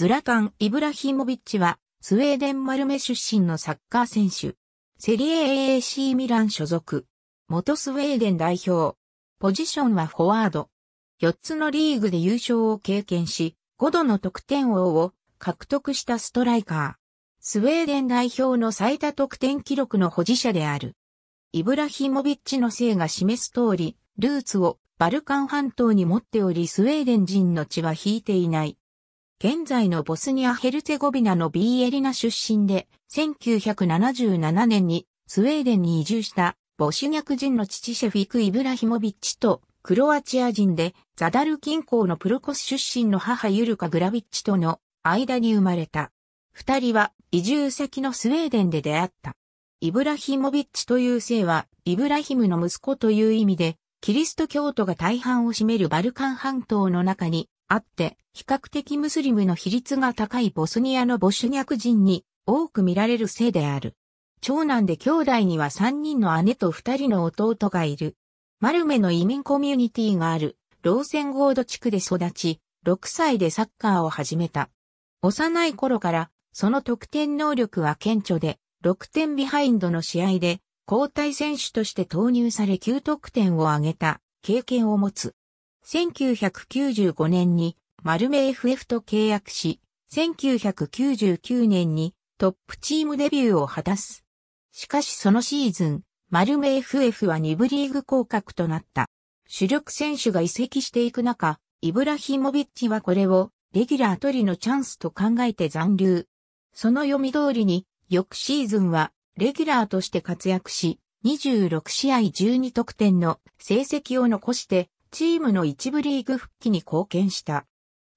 ズラタン・イブラヒモビッチは、スウェーデン・マルメ出身のサッカー選手。セリエ AAC ミラン所属。元スウェーデン代表。ポジションはフォワード。4つのリーグで優勝を経験し、5度の得点王を獲得したストライカー。スウェーデン代表の最多得点記録の保持者である。イブラヒモビッチの姓が示す通り、ルーツをバルカン半島に持っておりスウェーデン人の血は引いていない。現在のボスニア・ヘルツェゴビナのビーエリナ出身で、1977年にスウェーデンに移住したボシュニャク人の父シェフィク・イブラヒモビッチとクロアチア人でザダル近郊のプロコス出身の母ユルカ・グラビッチとの間に生まれた。二人は移住先のスウェーデンで出会った。イブラヒモビッチという姓はイブラヒムの息子という意味で、キリスト教徒が大半を占めるバルカン半島の中にあって、比較的ムスリムの比率が高いボスニアのボシュニャク人に多く見られるせいである。長男で兄弟には3人の姉と2人の弟がいる。マルメの移民コミュニティがある、ローセンゴード地区で育ち、6歳でサッカーを始めた。幼い頃から、その得点能力は顕著で、6点ビハインドの試合で、交代選手として投入され9得点を挙げた経験を持つ。1995年に丸目 FF と契約し、1999年にトップチームデビューを果たす。しかしそのシーズン、丸目 FF は2部リーグ降格となった。主力選手が移籍していく中、イブラヒモビッチはこれをレギュラー取りのチャンスと考えて残留。その読み通りに、翌シーズンはレギュラーとして活躍し、26試合12得点の成績を残してチームの一部リーグ復帰に貢献した。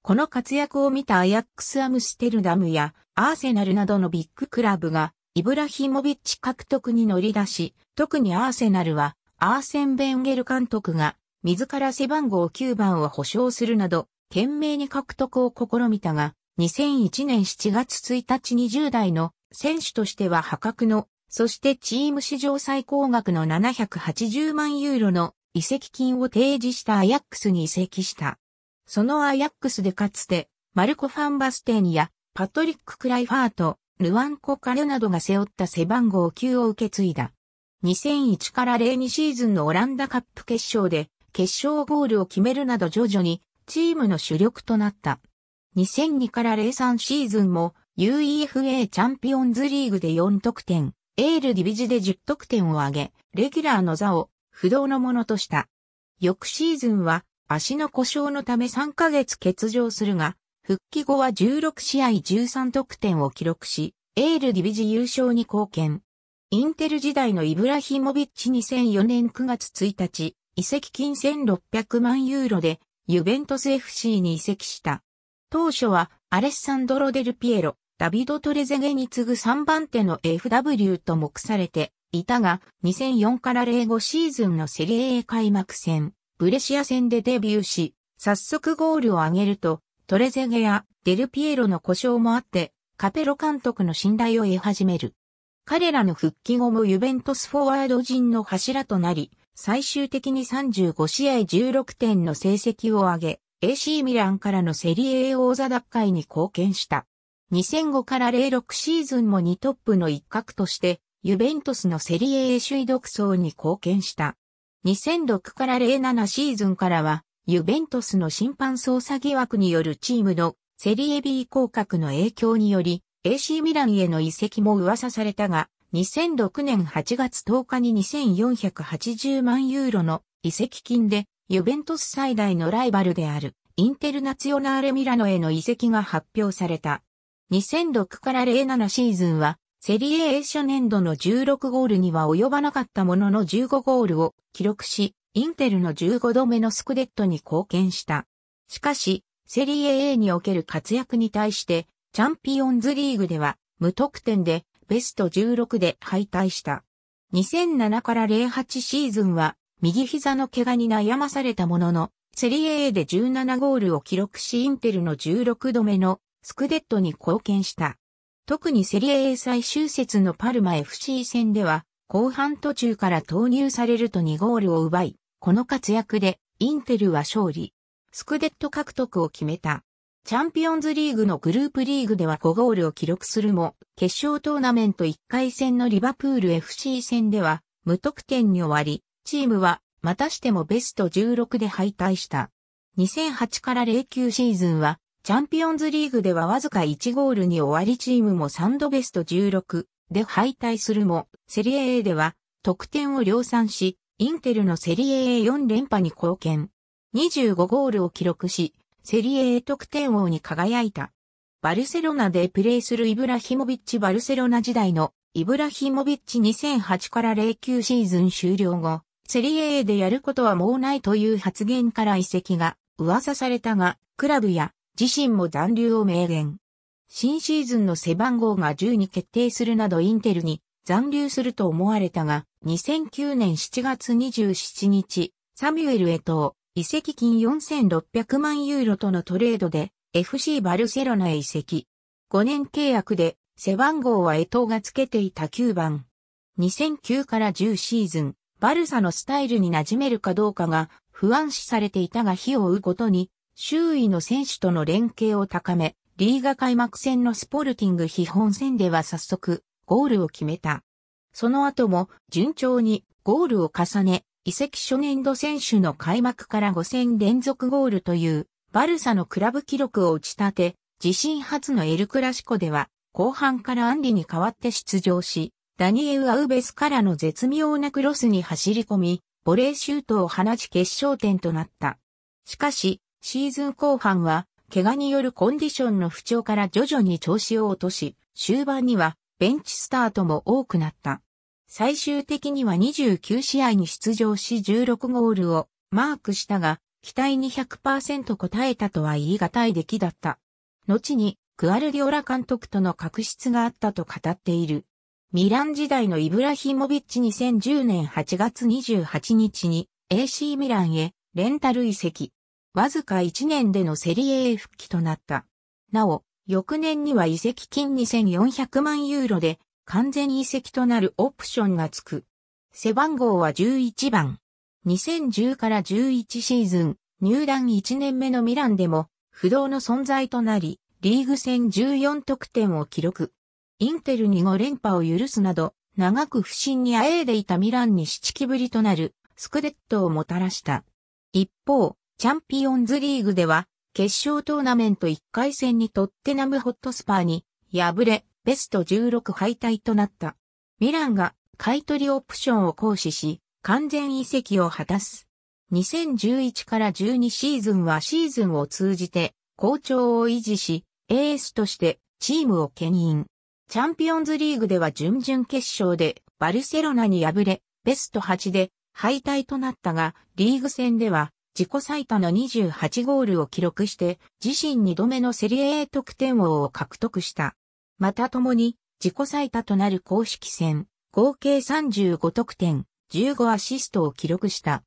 この活躍を見たアヤックス・アムステルダムやアーセナルなどのビッグクラブがイブラヒモビッチ獲得に乗り出し、特にアーセナルはアーセン・ベンゲル監督が自ら背番号9番を保証するなど、懸命に獲得を試みたが、2001年7月1日20代の選手としては破格の、そしてチーム史上最高額の780万ユーロの移籍金を提示したアヤックスに移籍した。そのアヤックスでかつて、マルコ・ファンバステーニやパトリック・クライファート、ルワンコ・カルなどが背負った背番号9を受け継いだ。2001から02シーズンのオランダカップ決勝で決勝ゴールを決めるなど徐々にチームの主力となった。2002から03シーズンも UEFA チャンピオンズリーグで4得点、エールディビジで10得点を挙げ、レギュラーの座を不動のものとした。翌シーズンは足の故障のため3ヶ月欠場するが、復帰後は16試合13得点を記録し、エールディビジ優勝に貢献。インテル時代のイブラヒモビッチ2004年9月1日、移籍金1600万ユーロで、ユベントス FC に移籍した。当初は、アレッサンドロ・デル・ピエロ、ダビド・トレゼゲに次ぐ3番手の FW と目されて、いたが、2004から05シーズンのセリエ A 開幕戦、ブレシア戦でデビューし、早速ゴールを挙げると、トレゼゲやデルピエロの故障もあって、カペロ監督の信頼を得始める。彼らの復帰後もユベントスフォワード陣の柱となり、最終的に35試合16点の成績を上げ、AC ミランからのセリエ A 王座奪回に貢献した。2005から06シーズンも2トップの一角としてユベントスのセリエ A 首位独走に貢献した。2006から07シーズンからは、ユベントスの審判操作疑惑によるチームのセリエ B 降格の影響により、AC ミランへの移籍も噂されたが、2006年8月10日に2480万ユーロの移籍金で、ユベントス最大のライバルである、インテルナツヨナーレミラノへの移籍が発表された。2006から07シーズンは、セリエ A 初年度の16ゴールには及ばなかったものの15ゴールを記録し、インテルの15度目のスクデットに貢献した。しかし、セリエ A における活躍に対して、チャンピオンズリーグでは無得点でベスト16で敗退した。2007から08シーズンは右膝の怪我に悩まされたものの、セリエ A で17ゴールを記録しインテルの16度目のスクデットに貢献した。特にセリエ A 最終節のパルマ FC 戦では、後半途中から投入されると2ゴールを奪い、この活躍でインテルは勝利。スクデット獲得を決めた。チャンピオンズリーグのグループリーグでは5ゴールを記録するも、決勝トーナメント1回戦のリバプール FC 戦では、無得点に終わり、チームは、またしてもベスト16で敗退した。2008から09シーズンは、チャンピオンズリーグではわずか1ゴールに終わりチームもサンドベスト16で敗退するも、セリエ A では得点を量産し、インテルのセリエ A4 連覇に貢献。25ゴールを記録し、セリエ A 得点王に輝いた。バルセロナでプレーするイブラヒモビッチバルセロナ時代のイブラヒモビッチ2008から09シーズン終了後、セリエ A でやることはもうないという発言から移籍が噂されたが、クラブや自身も残留を明言。新シーズンの背番号が10に決定するなどインテルに残留すると思われたが、2009年7月27日、サミュエルへと移籍金4600万ユーロとのトレードで FC バルセロナへ移籍。5年契約で背番号はエトーがつけていた9番。2009から10シーズン、バルサのスタイルに馴染めるかどうかが不安視されていたが火を追うごとに周囲の選手との連携を高め、リーガ開幕戦のスポルティング非本戦では早速、ゴールを決めた。その後も順調にゴールを重ね、移籍初年度選手の開幕から5戦連続ゴールという、バルサのクラブ記録を打ち立て、自身初のエルクラシコでは、後半からアンリに代わって出場し、ダニエウ・アウベスからの絶妙なクロスに走り込み、ボレーシュートを放ち決勝点となった。しかし、シーズン後半は、怪我によるコンディションの不調から徐々に調子を落とし、終盤にはベンチスタートも多くなった。最終的には29試合に出場し16ゴールをマークしたが、期待に100%応えたとは言い難い出来だった。後に、クアルディオラ監督との確執があったと語っている。ミラン時代のイブラヒモビッチ2010年8月28日に AC ミランへレンタル移籍。わずか1年でのセリエ A 復帰となった。なお、翌年には移籍金2400万ユーロで完全移籍となるオプションがつく。背番号は11番。2010から11シーズン、入団1年目のミランでも不動の存在となり、リーグ戦14得点を記録。インテルに5連覇を許すなど、長く不振にあえいでいたミランに七期ぶりとなるスクデットをもたらした。一方、チャンピオンズリーグでは、決勝トーナメント1回戦にトッテナムホットスパーに敗れ、ベスト16敗退となった。ミランが買取オプションを行使し、完全移籍を果たす。2011から12シーズンはシーズンを通じて、好調を維持し、エースとしてチームを牽引。チャンピオンズリーグでは準々決勝でバルセロナに敗れ、ベスト8で敗退となったが、リーグ戦では自己最多の28ゴールを記録して、自身2度目のセリエ A 得点王を獲得した。また共に、自己最多となる公式戦、合計35得点、15アシストを記録した。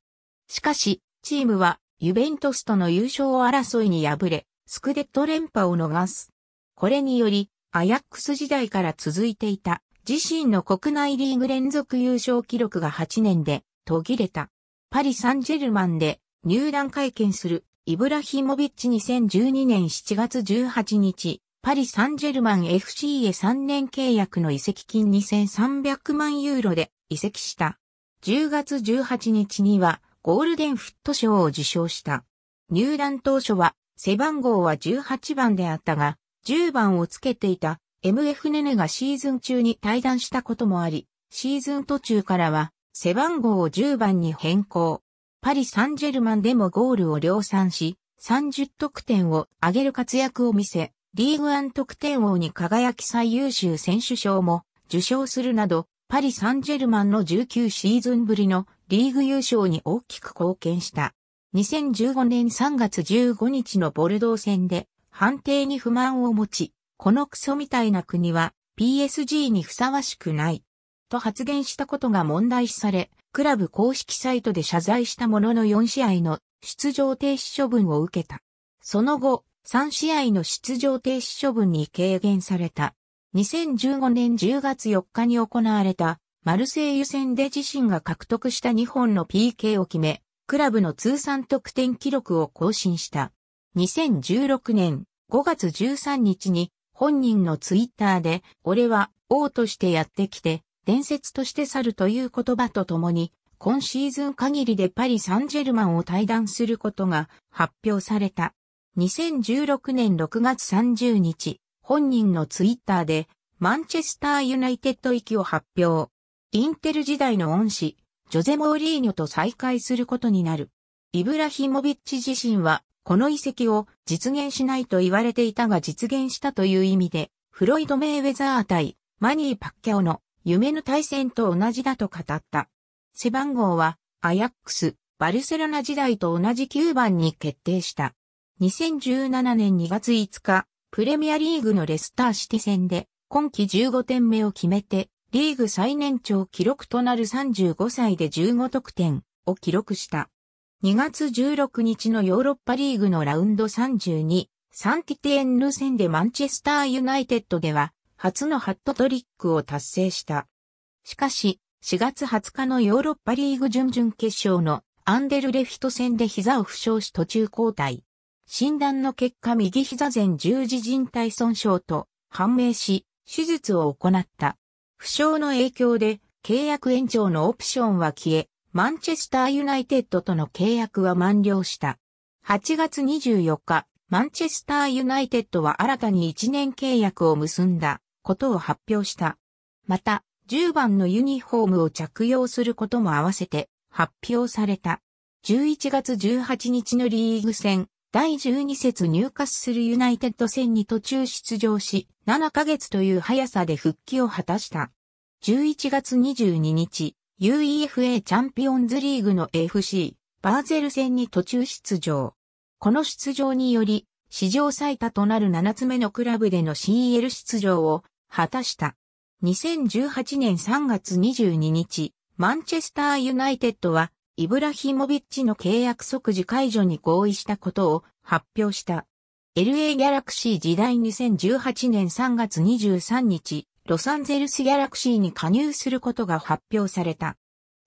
しかし、チームは、ユベントスとの優勝争いに敗れ、スクデット連覇を逃す。これにより、アヤックス時代から続いていた、自身の国内リーグ連続優勝記録が8年で、途切れた。パリ・サンジェルマンで入団会見する、イブラヒモビッチ2012年7月18日、パリ・サンジェルマン FC へ3年契約の移籍金2300万ユーロで移籍した。10月18日にはゴールデンフット賞を受賞した。入団当初は背番号は18番であったが、10番をつけていた MF ネネがシーズン中に退団したこともあり、シーズン途中からは背番号を10番に変更。パリ・サンジェルマンでもゴールを量産し、30得点を挙げる活躍を見せ、リーグアン得点王に輝き最優秀選手賞も受賞するなど、パリ・サンジェルマンの19シーズンぶりのリーグ優勝に大きく貢献した。2015年3月15日のボルドー戦で判定に不満を持ち、このクソみたいな国は PSG にふさわしくない。と発言したことが問題視され、クラブ公式サイトで謝罪したものの4試合の出場停止処分を受けた。その後、3試合の出場停止処分に軽減された。2015年10月4日に行われたマルセイユ戦で自身が獲得した2本の PK を決め、クラブの通算得点記録を更新した。2016年5月13日に本人のツイッターで、俺は王としてやってきて、伝説として去るという言葉とともに、今シーズン限りでパリ・サンジェルマンを退団することが発表された。2016年6月30日、本人のツイッターで、マンチェスター・ユナイテッド行きを発表。インテル時代の恩師、ジョゼ・モーリーニョと再会することになる。イブラヒモビッチ自身は、この遺跡を実現しないと言われていたが実現したという意味で、フロイド・メイウェザー対マニー・パッキャオの夢の対戦と同じだと語った。背番号は、アヤックス、バルセロナ時代と同じ9番に決定した。2017年2月5日、プレミアリーグのレスターシティ戦で、今季15点目を決めて、リーグ最年長記録となる35歳で15得点を記録した。2月16日のヨーロッパリーグのラウンド32、サンティテエンヌ戦でマンチェスターユナイテッドでは初のハットトリックを達成した。しかし、4月20日のヨーロッパリーグ準々決勝のアンデルレフト戦で膝を負傷し途中交代。診断の結果右膝前十字靭帯損傷と判明し、手術を行った。負傷の影響で契約延長のオプションは消え、マンチェスターユナイテッドとの契約は満了した。8月24日、マンチェスターユナイテッドは新たに1年契約を結んだ。ことを発表した。また、10番のユニフォームを着用することも合わせて発表された。11月18日のリーグ戦、第12節入荷するユナイテッド戦に途中出場し、7ヶ月という速さで復帰を果たした。11月22日、UEFA チャンピオンズリーグの FC、バーゼル戦に途中出場。この出場により、史上最多となる7つ目のクラブでの CL 出場を果たした。2018年3月22日、マンチェスターユナイテッドは、イブラヒモビッチの契約即時解除に合意したことを発表した。LA ギャラクシー時代2018年3月23日、ロサンゼルスギャラクシーに加入することが発表された。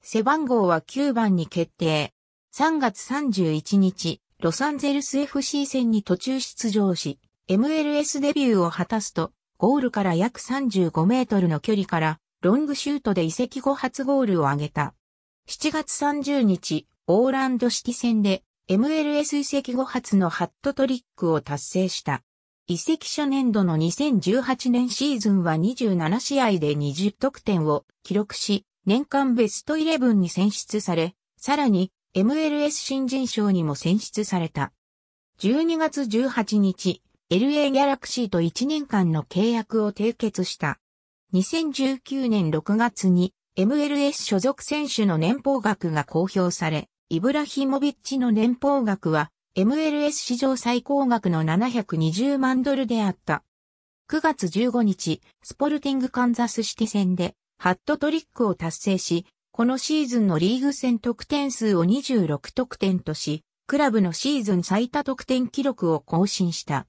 背番号は9番に決定。3月31日、ロサンゼルス FC 戦に途中出場し、MLS デビューを果たすと、ゴールから約35メートルの距離から、ロングシュートで移籍後初ゴールを挙げた。7月30日、オーランド式戦で MLS 移籍後初のハットトリックを達成した。移籍初年度の2018年シーズンは27試合で20得点を記録し、年間ベストイレブンに選出され、さらに MLS 新人賞にも選出された。12月18日、LA ギャラクシーと1年間の契約を締結した。2019年6月に MLS 所属選手の年俸額が公表され、イブラヒモビッチの年俸額は MLS 史上最高額の720万ドルであった。9月15日、スポルティングカンザスシティ戦でハットトリックを達成し、このシーズンのリーグ戦得点数を26得点とし、クラブのシーズン最多得点記録を更新した。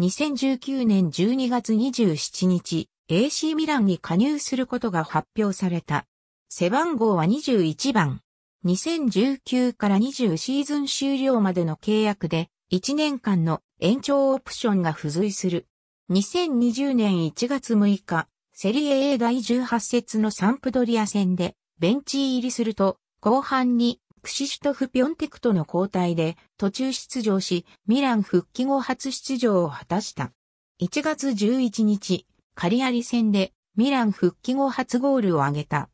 2019年12月27日、AC ミランに加入することが発表された。背番号は21番。2019から20シーズン終了までの契約で、1年間の延長オプションが付随する。2020年1月6日、セリエ A 第18節のサンプドリア戦でベンチ入りすると、後半にクシシュトフ・ピョンテクとの交代で途中出場し、ミラン復帰後初出場を果たした。1月11日、カリアリ戦でミラン復帰後初ゴールを挙げた。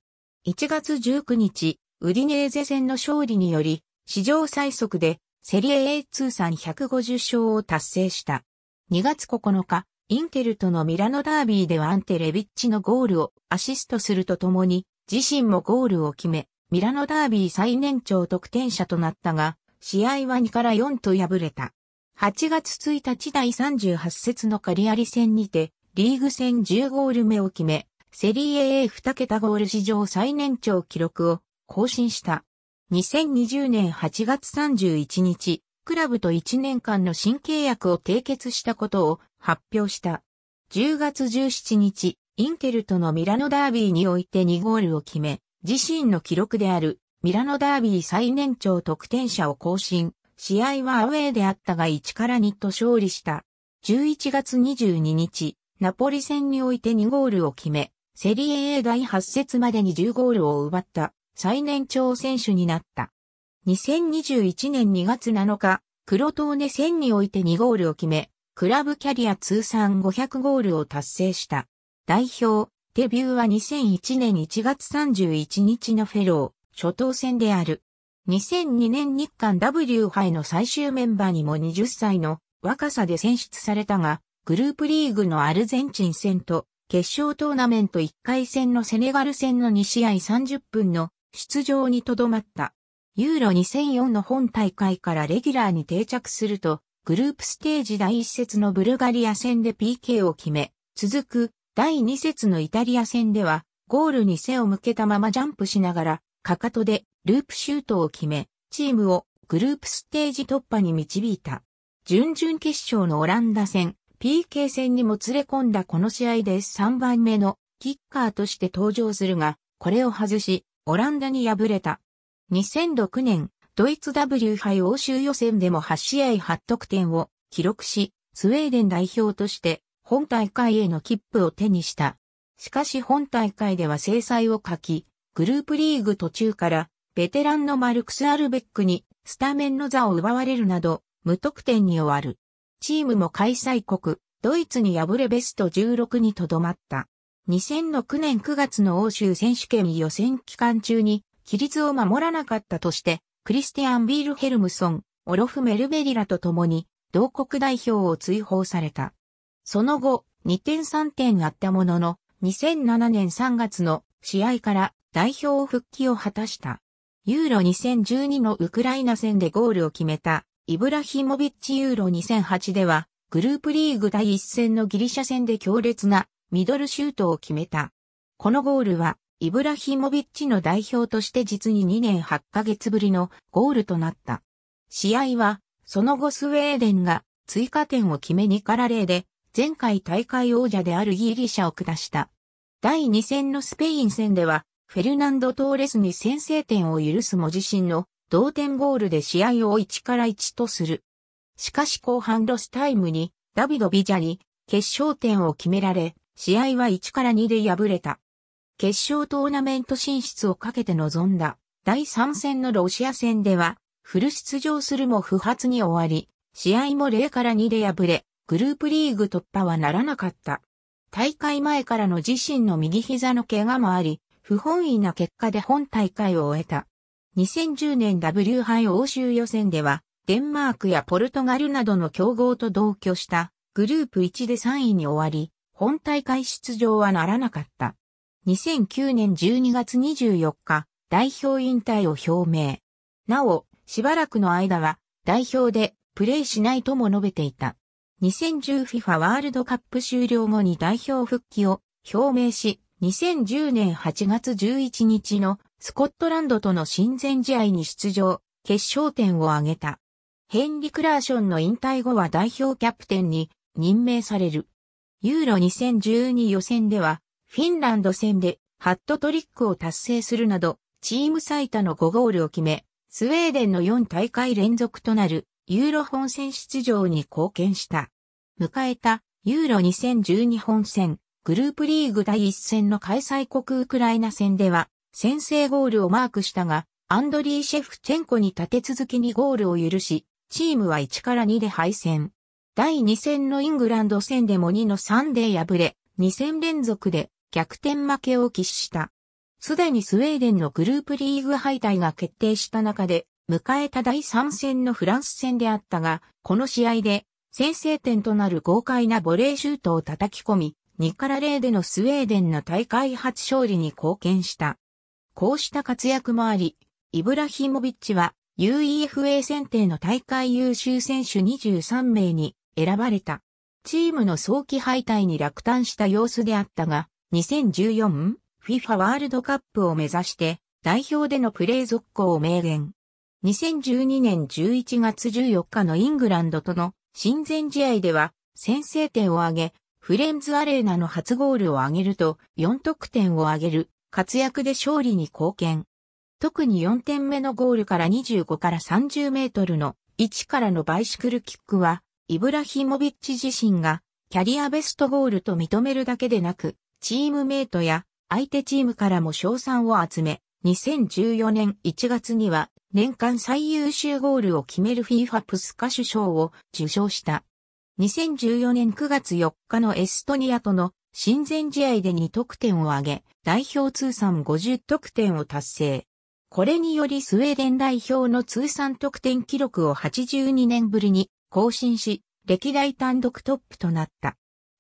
1月19日、ウディネーゼ戦の勝利により、史上最速でセリエ A 通算150勝を達成した。2月9日、インテルとのミラノダービーではアンテレビッチのゴールをアシストするとともに、自身もゴールを決め、ミラノダービー最年長得点者となったが、試合は2から4と敗れた。8月1日第38節のカリアリ戦にて、リーグ戦10ゴール目を決め、セリエ A2 桁ゴール史上最年長記録を更新した。2020年8月31日、クラブと1年間の新契約を締結したことを発表した。10月17日、インテルとのミラノダービーにおいて2ゴールを決め、自身の記録であるミラノダービー最年長得点者を更新。試合はアウェーであったが1から2と勝利した。11月22日、ナポリ戦において2ゴールを決め、セリエ A 第8節までに10ゴールを奪った最年長選手になった。2021年2月7日、黒トーネ戦において2ゴールを決め、クラブキャリア通算500ゴールを達成した。代表、デビューは2001年1月31日のフェロー、初等戦である。2002年日韓 W 杯の最終メンバーにも20歳の若さで選出されたが、グループリーグのアルゼンチン戦と決勝トーナメント1回戦のセネガル戦の2試合30分の出場にとどまった。ユーロ2004の本大会からレギュラーに定着すると、グループステージ第一節のブルガリア戦で PK を決め、続く第2節のイタリア戦では、ゴールに背を向けたままジャンプしながら、かかとでループシュートを決め、チームをグループステージ突破に導いた。準々決勝のオランダ戦、PK 戦にも連れ込んだこの試合で3番目のキッカーとして登場するが、これを外し、オランダに敗れた。2006年、ドイツ W 杯欧州予選でも8試合8得点を記録し、スウェーデン代表として本大会への切符を手にした。しかし本大会では制裁を書き、グループリーグ途中からベテランのマルクス・アルベックにスタメンの座を奪われるなど無得点に終わる。チームも開催国、ドイツに敗れベスト16にとどまった。2006年9月の欧州選手権予選期間中に、規律を守らなかったとして、クリスティアン・ビールヘルムソン、オロフ・メルベリラと共に、同国代表を追放された。その後、2点3点あったものの、2007年3月の試合から代表復帰を果たした。ユーロ2012のウクライナ戦でゴールを決めた、イブラヒモビッチユーロ2008では、グループリーグ第1戦のギリシャ戦で強烈なミドルシュートを決めた。このゴールは、イブラヒモビッチの代表として実に2年8ヶ月ぶりのゴールとなった。試合は、その後スウェーデンが追加点を決めカからーで前回大会王者であるギリシャを下した。第2戦のスペイン戦では、フェルナンド・トーレスに先制点を許すも自身の同点ゴールで試合を1から1とする。しかし後半ロスタイムにダビド・ビジャに決勝点を決められ、試合は1から2で敗れた。決勝トーナメント進出をかけて臨んだ第3戦のロシア戦では、フル出場するも不発に終わり、試合も0から2で敗れ、グループリーグ突破はならなかった。大会前からの自身の右膝の怪我もあり、不本意な結果で本大会を終えた。2010年 W 杯欧州予選では、デンマークやポルトガルなどの競合と同居したグループ1で3位に終わり、本大会出場はならなかった。2009年12月24日、代表引退を表明。なお、しばらくの間は代表でプレーしないとも述べていた。2010FIFA ワールドカップ終了後に代表復帰を表明し、2010年8月11日のスコットランドとの親善試合に出場、決勝点を挙げた。ヘンリ・クラーションの引退後は代表キャプテンに任命される。ユーロ2012予選では、フィンランド戦でハットトリックを達成するなど、チーム最多の5ゴールを決め、スウェーデンの4大会連続となるユーロ本戦出場に貢献した。迎えたユーロ2012本戦、グループリーグ第1戦の開催国ウクライナ戦では、先制ゴールをマークしたが、アンドリー・シェフチェンコに立て続きにゴールを許し、チームは1から2で敗戦。第2戦のイングランド戦でも2の3で敗れ、2戦連続で逆転負けを喫した。すでにスウェーデンのグループリーグ敗退が決定した中で、迎えた第3戦のフランス戦であったが、この試合で先制点となる豪快なボレーシュートを叩き込み、2から0でのスウェーデンの大会初勝利に貢献した。こうした活躍もあり、イブラヒモビッチは UEFA 選定の大会優秀選手23名に選ばれた。チームの早期敗退に落胆した様子であったが、2014FIFA ワールドカップを目指して代表でのプレー続行を明言。2012年11月14日のイングランドとの親善試合では先制点を挙げ、フレンズアレーナの初ゴールを挙げると4得点を挙げる活躍で勝利に貢献。特に4点目のゴールから25から30メートルの1からのバイシクルキックは、イブラヒモビッチ自身がキャリアベストゴールと認めるだけでなく、チームメイトや相手チームからも賞賛を集め、2014年1月には年間最優秀ゴールを決める FIFA プスカ首相を受賞した。2014年9月4日のエストニアとの親善試合で2得点を挙げ、代表通算50得点を達成。これによりスウェーデン代表の通算得点記録を82年ぶりに更新し、歴代単独トップとなった。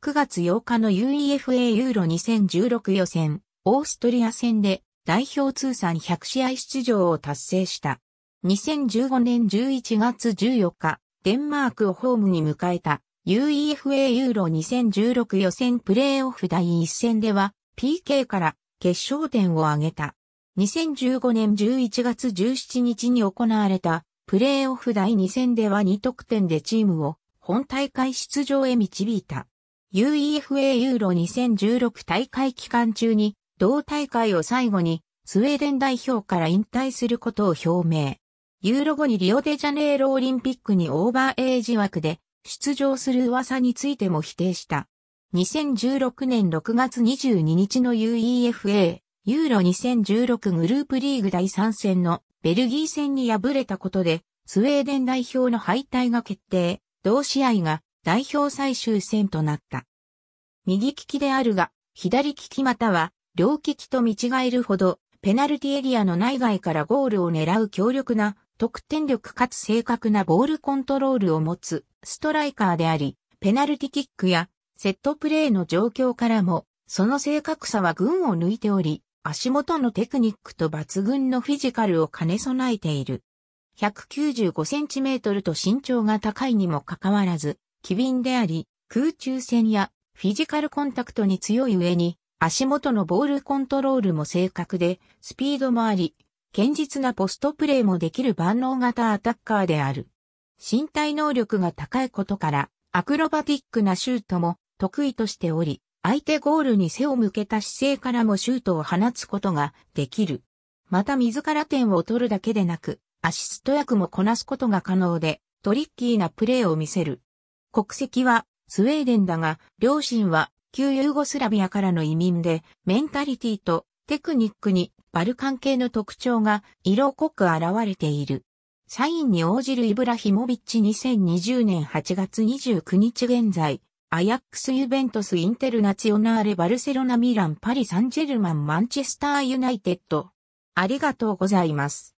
9月8日の UEFA ユーロ2016予選、オーストリア戦で代表通算100試合出場を達成した。2015年11月14日、デンマークをホームに迎えた UEFA ユーロ2016予選プレーオフ第1戦では PK から決勝点を挙げた。2015年11月17日に行われたプレーオフ第2戦では2得点でチームを本大会出場へ導いた。UEFA ユーロ2016大会期間中に同大会を最後にスウェーデン代表から引退することを表明。ユーロ後にリオデジャネイロオリンピックにオーバーエイジ枠で出場する噂についても否定した。2016年6月22日の UEFA ユーロ2016グループリーグ第3戦のベルギー戦に敗れたことでスウェーデン代表の敗退が決定、同試合が代表最終戦となった。右利きであるが、左利きまたは両利きと見違えるほど、ペナルティエリアの内外からゴールを狙う強力な得点力かつ正確なボールコントロールを持つストライカーであり、ペナルティキックやセットプレーの状況からも、その正確さは群を抜いており、足元のテクニックと抜群のフィジカルを兼ね備えている。1 9 5センチメートルと身長が高いにもかかわらず、機敏であり、空中戦やフィジカルコンタクトに強い上に、足元のボールコントロールも正確で、スピードもあり、堅実なポストプレーもできる万能型アタッカーである。身体能力が高いことから、アクロバティックなシュートも得意としており、相手ゴールに背を向けた姿勢からもシュートを放つことができる。また自ら点を取るだけでなく、アシスト役もこなすことが可能で、トリッキーなプレーを見せる。国籍はスウェーデンだが、両親は旧ユーゴスラビアからの移民で、メンタリティとテクニックにバルカン系の特徴が色濃く現れている。サインに応じるイブラヒモビッチ2020年8月29日現在、アヤックス・ユベントス・インテルナチオナーレ・バルセロナ・ミラン・パリ・サンジェルマン・マンチェスター・ユナイテッド。ありがとうございます。